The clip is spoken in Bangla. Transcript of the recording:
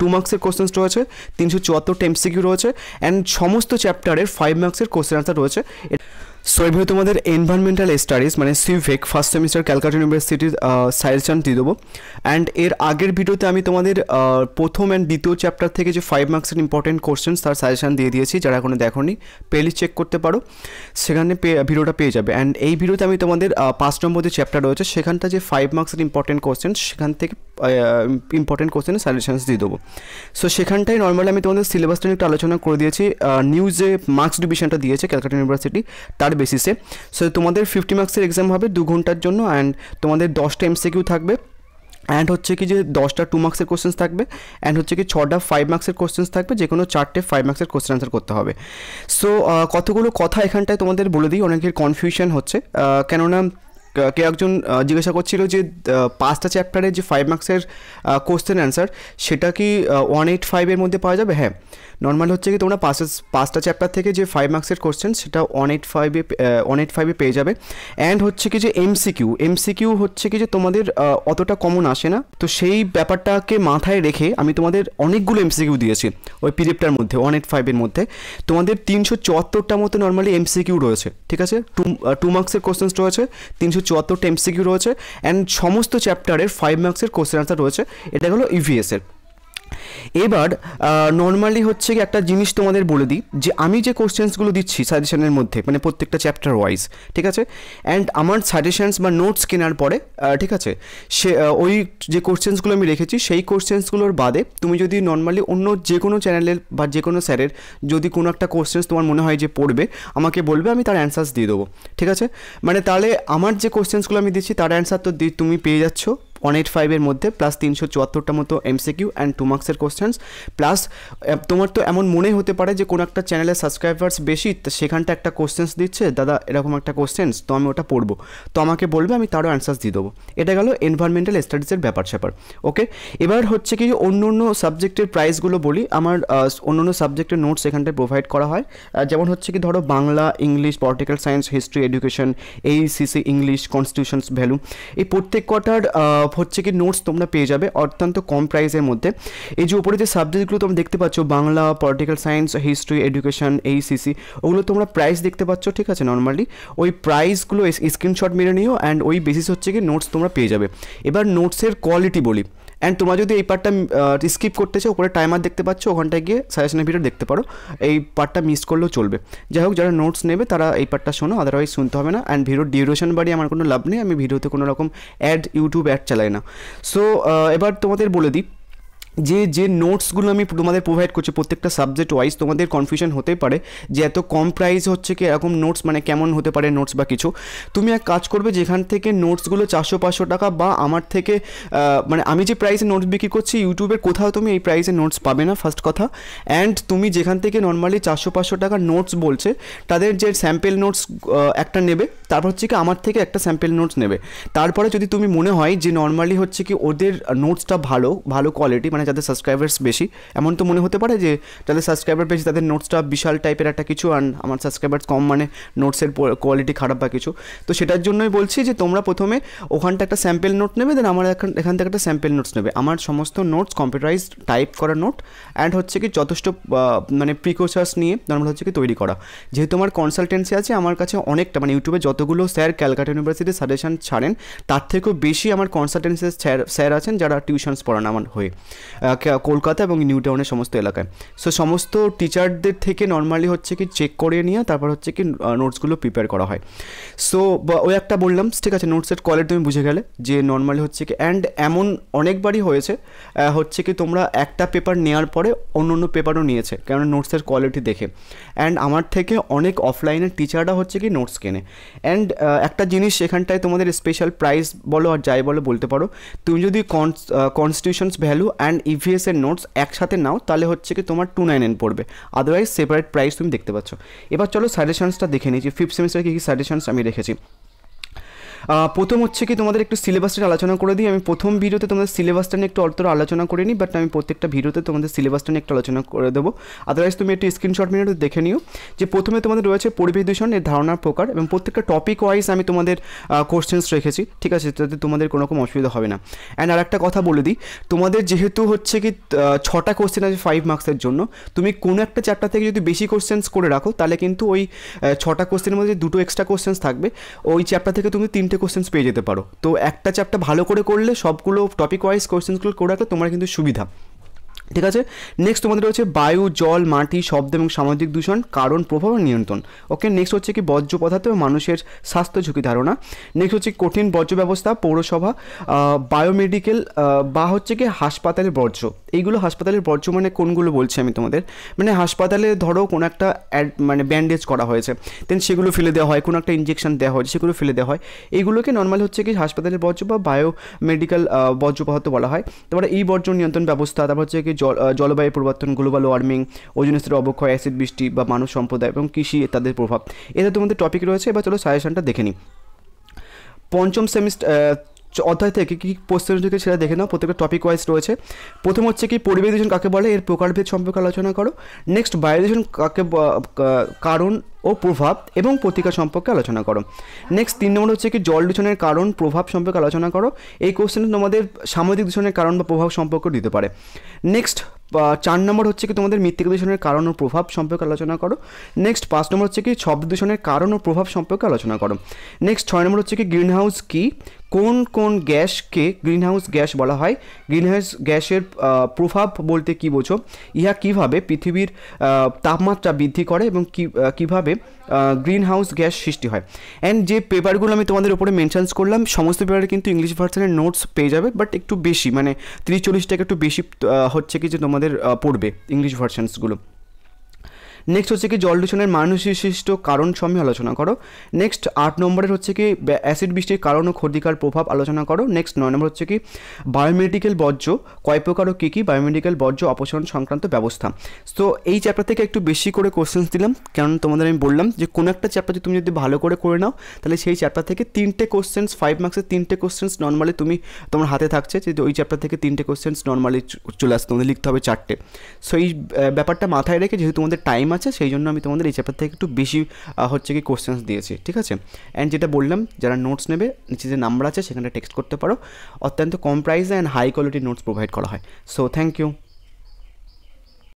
টু মার্কসের কোশ্চেন্স রয়েছে তিনশো চুয়াত্তরটা এমসিকিউ রয়েছে অ্যান্ড সমস্ত চ্যাপ্টারের ফাইভ মার্কসের কোশ্চেন আনসার রয়েছে সো এভাবে তোমাদের এনভায়রনমেন্টাল স্টাডিজ মানে সিভেক ফার্স্ট সেমিস্টার ক্যালকাটা ইউনিভার্সিটির সাজেশান দিয়ে দেবো অ্যান্ড এর আগের ভিডিওতে আমি তোমাদের প্রথম অ্যান্ড দ্বিতীয় চ্যাপ্টার থেকে যে ফাইভ মার্কসের ইম্পর্টেন্ট কোশ্চেন তার সাজেশান দিয়ে দিয়েছি যারা এখনো নি প্লেলিস্ট চেক করতে পারো সেখানে ভিডিওটা পেয়ে যাবে অ্যান্ড এই ভিডিওতে আমি তোমাদের পাঁচ নম্বর যে চ্যাপ্টার রয়েছে সেখানটা যে ফাইভ মার্কসের ইম্পর্টেন্ট কোশ্চেন সেখান থেকে ইম্পর্টেন্ট কোশ্চেনের সাজেশানস দিয়ে দেবো সো সেখানটাই নর্মালি আমি তোমাদের সিলেবাসটা নিয়ে একটু আলোচনা করে দিয়েছি নিউজে মার্কস ডিভিশনটা দিয়েছে ক্যালকাটা ইউনিভার্সিটি তার বেসিসে সো তোমাদের ফিফটি মার্কসের এক্সাম হবে দু ঘন্টার জন্য অ্যান্ড তোমাদের দশটা এমসিকিউ থাকবে অ্যান্ড হচ্ছে কি যে দশটা টু মার্কসের কোশ্চেন্স থাকবে অ্যান্ড হচ্ছে কি ছটা ফাইভ মার্কসের কোশ্চেন্স থাকবে যে কোনো চারটে ফাইভ মার্কসের কোশ্চেন আনসার করতে হবে সো কতগুলো কথা এখানটায় তোমাদের বলে দিই অনেকের কনফিউশন হচ্ছে কেননা কে একজন জিজ্ঞাসা করছিল যে পাঁচটা চ্যাপ্টারের যে ফাইভ মার্কসের কোশ্চেন অ্যান্সার সেটা কি ওয়ান এইট ফাইভের মধ্যে পাওয়া যাবে হ্যাঁ নর্মাল হচ্ছে কি তোমরা পাঁচটা পাঁচটা চ্যাপ্টার থেকে যে ফাইভ মার্কসের কোশ্চেন সেটা ওয়ান এইট ফাইভে ওয়ান এইট ফাইভে পেয়ে যাবে অ্যান্ড হচ্ছে কি যে এমসিকিউ এমসিকিউ হচ্ছে কি যে তোমাদের অতটা কমন আসে না তো সেই ব্যাপারটাকে মাথায় রেখে আমি তোমাদের অনেকগুলো এমসিকিউ দিয়েছি ওই পিরিয়ডটার মধ্যে ওয়ান এইট ফাইভের মধ্যে তোমাদের তিনশো চুয়াত্তরটা মতো নর্মালি এমসিকিউ রয়েছে ঠিক আছে টু টু মার্কসের কোশ্চেন্স রয়েছে তিনশো দুশো চুয়াত্তরটা এমসিকিউ রয়েছে অ্যান্ড সমস্ত চ্যাপ্টারের ফাইভ মার্কসের কোশ্চেন আনসার রয়েছে এটা হলো ইভিএসের এবার নর্মালি হচ্ছে কি একটা জিনিস তোমাদের বলে দিই যে আমি যে কোশ্চেন্সগুলো দিচ্ছি সাজেশনের মধ্যে মানে প্রত্যেকটা চ্যাপ্টার ওয়াইজ ঠিক আছে অ্যান্ড আমার সাজেশনস বা নোটস কেনার পরে ঠিক আছে সে ওই যে কোশ্চেন্সগুলো আমি রেখেছি সেই কোশ্চেন্সগুলোর বাদে তুমি যদি নর্মালি অন্য যে কোনো চ্যানেলের বা যে কোনো স্যারের যদি কোনো একটা কোশ্চেন্স তোমার মনে হয় যে পড়বে আমাকে বলবে আমি তার অ্যান্সার্স দিয়ে দেবো ঠিক আছে মানে তাহলে আমার যে কোশ্চেন্সগুলো আমি দিচ্ছি তার অ্যান্সার তো তুমি পেয়ে যাচ্ছ ওয়ান এইট ফাইভের মধ্যে প্লাস তিনশো চুয়াত্তরটা মতো এমসিকিউ অ্যান্ড টু মার্কসের কোশ্চেন্স প্লাস তোমার তো এমন মনেই হতে পারে যে কোনো একটা চ্যানেলের সাবস্ক্রাইবার্স বেশি সেখানটা একটা কোশ্চেন্স দিচ্ছে দাদা এরকম একটা কোশ্চেন্স তো আমি ওটা পড়বো তো আমাকে বলবে আমি তারও অ্যান্সার দিয়ে দেবো এটা গেল এনভায়রনমেন্টাল স্টাডিজের ব্যাপার স্যাপার ওকে এবার হচ্ছে কি অন্য অন্য সাবজেক্টের প্রাইসগুলো বলি আমার অন্য অন্য সাবজেক্টের নোটস এখানটায় প্রোভাইড করা হয় যেমন হচ্ছে কি ধরো Bangla English political science history education এইসিসি ইংলিশ কনস্টিটিউশনস ভ্যালু এই প্রত্যেক কটার হচ্ছে কি নোটস তোমরা পেয়ে যাবে অত্যন্ত কম প্রাইসের মধ্যে এই যে উপরে যে সাবজেক্টগুলো তোমরা দেখতে পাচ্ছ Bangla political science history education এইসিসি ওগুলো তোমরা প্রাইস দেখতে পাচ্ছ ঠিক আছে নর্মালি ওই প্রাইসগুলো স্ক্রিনশট মেরে নিও অ্যান্ড ওই বেসিস হচ্ছে কি নোটস তোমরা পেয়ে যাবে এবার নোটসের কোয়ালিটি বলি অ্যান্ড তোমরা যদি এই পার্টটা স্কিপ করতে চাও ওপরে টাইমার দেখতে পাচ্ছ ওখানটায় গিয়ে সাজেশনের ভিডিও দেখতে পারো এই পার্টটা মিস করলেও চলবে যাই হোক যারা নোটস নেবে তারা এই পার্টটা শোনো আদারওয়াইজ শুনতে হবে না অ্যান্ড ভিডিওর ডিউরেশন বাড়ি আমার কোনো লাভ নেই আমি ভিডিওতে কোনো রকম অ্যাড ইউটিউব অ্যাড চালাই না সো এবার তোমাদের বলে দিই যে যে নোটসগুলো আমি তোমাদের প্রোভাইড করছি প্রত্যেকটা সাবজেক্ট ওয়াইজ তোমাদের কনফিউশন হতে পারে যে এত কম প্রাইস হচ্ছে কি এরকম নোটস মানে কেমন হতে পারে নোটস বা কিছু তুমি এক কাজ করবে যেখান থেকে নোটসগুলো চারশো পাঁচশো টাকা বা আমার থেকে মানে আমি যে প্রাইসে নোটস বিক্রি করছি ইউটিউবের কোথাও তুমি এই প্রাইসে নোটস পাবে না ফার্স্ট কথা অ্যান্ড তুমি যেখান থেকে নর্মালি চারশো পাঁচশো টাকা নোটস বলছে তাদের যে স্যাম্পেল নোটস একটা নেবে তারপর হচ্ছে কি আমার থেকে একটা স্যাম্পেল নোটস নেবে তারপরে যদি তুমি মনে হয় যে নর্মালি হচ্ছে কি ওদের নোটসটা ভালো ভালো কোয়ালিটি মানে যাদের সাবস্ক্রাইবার্স বেশি এমন তো মনে হতে পারে যে যাদের সাবস্ক্রাইবার বেশি তাদের নোটসটা বিশাল টাইপের একটা কিছু আর আমার সাবস্ক্রাইবার্স কম মানে নোটসের কোয়ালিটি খারাপ বা কিছু তো সেটার জন্যই বলছি যে তোমরা প্রথমে ওখানটা একটা স্যাম্পেল নোট নেবে দেন আমার এখান এখান থেকে একটা স্যাম্পেল নোটস নেবে আমার সমস্ত নোটস কম্পিউটারাইজ টাইপ করা নোট অ্যান্ড হচ্ছে কি যথেষ্ট মানে প্রিকোশার্স নিয়ে নর্মাল হচ্ছে কি তৈরি করা যেহেতু আমার কনসালটেন্সি আছে আমার কাছে অনেকটা মানে ইউটিউবে যতগুলো স্যার ক্যালকাটা ইউনিভার্সিটির সাজেশান ছাড়েন তার থেকেও বেশি আমার কনসালটেন্সি স্যার স্যার আছেন যারা টিউশনস পড়ান আমার হয়ে কলকাতা এবং নিউ টাউনের সমস্ত এলাকায় সো সমস্ত টিচারদের থেকে নর্মালি হচ্ছে কি চেক করে নিয়ে তারপর হচ্ছে কি নোটসগুলো প্রিপেয়ার করা হয় সো ওই একটা বললাম ঠিক আছে নোটসের কোয়ালিটি তুমি বুঝে গেলে যে নর্মালি হচ্ছে কি অ্যান্ড এমন অনেকবারই হয়েছে হচ্ছে কি তোমরা একটা পেপার নেওয়ার পরে অন্য অন্য পেপারও নিয়েছে কেন নোটসের কোয়ালিটি দেখে অ্যান্ড আমার থেকে অনেক অফলাইনের টিচাররা হচ্ছে কি নোটস কেনে অ্যান্ড একটা জিনিস এখানটায় তোমাদের স্পেশাল প্রাইস বলো আর যাই বলো বলতে পারো তুমি যদি কনস্টিটিউশনস ভ্যালু অ্যান্ড ইভিএসের e নোটস একসাথে নাও তাহলে হচ্ছে কি তোমার টু নাইন এন পড়বে আদারওয়াইজ সেপারেট প্রাইস তুমি দেখতে পাচ্ছ এবার চলো সাজেশনসটা দেখে নিয়েছি ফিফথ সেমিস্টার কী কী সাজেশনস আমি রেখেছি প্রথম হচ্ছে কি তোমাদের একটু সিলেবাসটা আলোচনা করে দিই আমি প্রথম ভিডিওতে তোমাদের সিলেবাসটা নিয়ে একটু অতটা আলোচনা করে নিই বাট আমি প্রত্যেকটা ভিডিওতে তোমাদের সিলেবাসটা নিয়ে একটু আলোচনা করে দেবো আদারওয়াইজ তুমি একটু স্ক্রিনশট মিনিট দেখে নিও যে প্রথমে তোমাদের রয়েছে পরিবেশ দূষণ এর ধারণার প্রকার এবং প্রত্যেকটা টপিক ওয়াইজ আমি তোমাদের কোশ্চেন্স রেখেছি ঠিক আছে যাতে তোমাদের কোনো রকম অসুবিধা হবে না অ্যান্ড আর একটা কথা বলে দিই তোমাদের যেহেতু হচ্ছে কি ছটা কোশ্চেন আছে ফাইভ মার্কসের জন্য তুমি কোনো একটা চ্যাপ্টার থেকে যদি বেশি কোশ্চেন্স করে রাখো তাহলে কিন্তু ওই ছটা কোশ্চেনের মধ্যে দুটো এক্সট্রা কোশ্চেন্স থাকবে ওই চ্যাপ্টার থেকে তুমি তিন তিনটে কোশ্চেন্স পেয়ে যেতে পারো তো একটা চ্যাপ্টার ভালো করে করলে সবগুলো টপিক ওয়াইজ কোশ্চেন্সগুলো করে রাখলে তোমার কিন্তু সুবিধা ঠিক আছে নেক্সট তোমাদের হচ্ছে বায়ু জল মাটি শব্দ এবং সামাজিক দূষণ কারণ প্রভাব নিয়ন্ত্রণ ওকে নেক্সট হচ্ছে কি বর্জ্য পদার্থ এবং মানুষের স্বাস্থ্য ঝুঁকি ধারণা নেক্সট হচ্ছে কঠিন বর্জ্য ব্যবস্থা পৌরসভা বায়োমেডিকেল বা হচ্ছে কি হাসপাতালের বর্জ্য এইগুলো হাসপাতালের বর্জ্য মানে কোনগুলো বলছি আমি তোমাদের মানে হাসপাতালে ধরো কোনো একটা মানে ব্যান্ডেজ করা হয়েছে দেন সেগুলো ফেলে দেওয়া হয় কোনো একটা ইঞ্জেকশন দেওয়া হয়েছে সেগুলো ফেলে দেওয়া হয় এইগুলোকে নর্মাল হচ্ছে কি হাসপাতালের বর্জ্য বা বায়োমেডিক্যাল বর্জ্য পদার্থ বলা হয় তারপরে এই বর্জ্য নিয়ন্ত্রণ ব্যবস্থা তারপর হচ্ছে কি জল জলবায়ু পরিবর্তন গ্লোবাল ওয়ার্মিং ওজন স্তরে অবক্ষয় অ্যাসিড বৃষ্টি বা মানুষ সম্প্রদায় এবং কৃষি তাদের প্রভাব এতে তোমাদের টপিক রয়েছে এবার চলো সাজেশনটা দেখে নিই পঞ্চম সেমিস্টার অধ্যায় থেকে কী প্রশ্ন থেকে সেটা দেখে নাও প্রত্যেকটা টপিক ওয়াইজ রয়েছে প্রথম হচ্ছে কি পরিবেশ দূষণ কাকে বলে এর প্রকারভেদ সম্পর্কে আলোচনা করো নেক্সট বায়ু দূষণ কাকে কারণ ও প্রভাব এবং প্রতিকার সম্পর্কে আলোচনা করো নেক্সট তিন নম্বর হচ্ছে কি জল দূষণের কারণ প্রভাব সম্পর্কে আলোচনা করো এই কোশ্চেন তোমাদের সামাজিক দূষণের কারণ বা প্রভাব সম্পর্কে দিতে পারে নেক্সট চার নম্বর হচ্ছে কি তোমাদের মৃত্তিকা দূষণের কারণ ও প্রভাব সম্পর্কে আলোচনা করো নেক্সট পাঁচ নম্বর হচ্ছে কি শব্দ দূষণের কারণ ও প্রভাব সম্পর্কে আলোচনা করো নেক্সট ছয় নম্বর হচ্ছে কি গ্রিন হাউস কী কোন কোন গ্যাসকে গ্রিনহাউস গ্যাস বলা হয় গ্রিনহাউস গ্যাসের প্রভাব বলতে কি বোঝো ইহা কিভাবে পৃথিবীর তাপমাত্রা বৃদ্ধি করে এবং কিভাবে গ্রিনহাউস গ্যাস সৃষ্টি হয় অ্যান্ড যে পেপারগুলো আমি তোমাদের উপরে মেনশানস করলাম সমস্ত পেপারে কিন্তু ইংলিশ ভার্সনের নোটস পেয়ে যাবে বাট একটু বেশি মানে তিরিশ চল্লিশ টাকা একটু বেশি হচ্ছে কি যে তোমাদের পড়বে ইংলিশ ভার্সনসগুলো নেক্সট হচ্ছে কি জল দূষণের মানুষ বিশিষ্ট কারণ সমূহ আলোচনা করো নেক্সট আট নম্বরের হচ্ছে কি অ্যাসিড বৃষ্টির কারণ ও ক্ষতিকার প্রভাব আলোচনা করো নেক্সট নয় নম্বর হচ্ছে কি বায়োমেডিক্যাল বর্জ্য কয় প্রকার ও কী কী বায়োমেডিক্যাল বর্জ্য অপসারণ সংক্রান্ত ব্যবস্থা তো এই চ্যাপ্টার থেকে একটু বেশি করে কোশ্চেন্স দিলাম কারণ তোমাদের আমি বললাম যে কোনো একটা চ্যাপ্টার যদি তুমি যদি ভালো করে করে নাও তাহলে সেই চ্যাপ্টার থেকে তিনটে কোশ্চেন্স ফাইভ মার্কসের তিনটে কোশ্চেন্স নর্মালি তুমি তোমার হাতে থাকছে যে ওই চ্যাপ্টার থেকে তিনটে কোশ্চেন্স নর্মালি চলে আসতে তোমাদের লিখতে হবে চারটে সো এই ব্যাপারটা মাথায় রেখে যেহেতু তোমাদের টাইম আছে আছে সেই জন্য আমি তোমাদের এই চ্যাপ্টার থেকে একটু বেশি হচ্ছে কি কোশ্চেন্স দিয়েছি ঠিক আছে অ্যান্ড যেটা বললাম যারা নোটস নেবে নিচে যে নাম্বার আছে সেখানে টেক্সট করতে পারো অত্যন্ত কম প্রাইস অ্যান্ড হাই কোয়ালিটির নোটস প্রোভাইড করা হয় সো থ্যাংক ইউ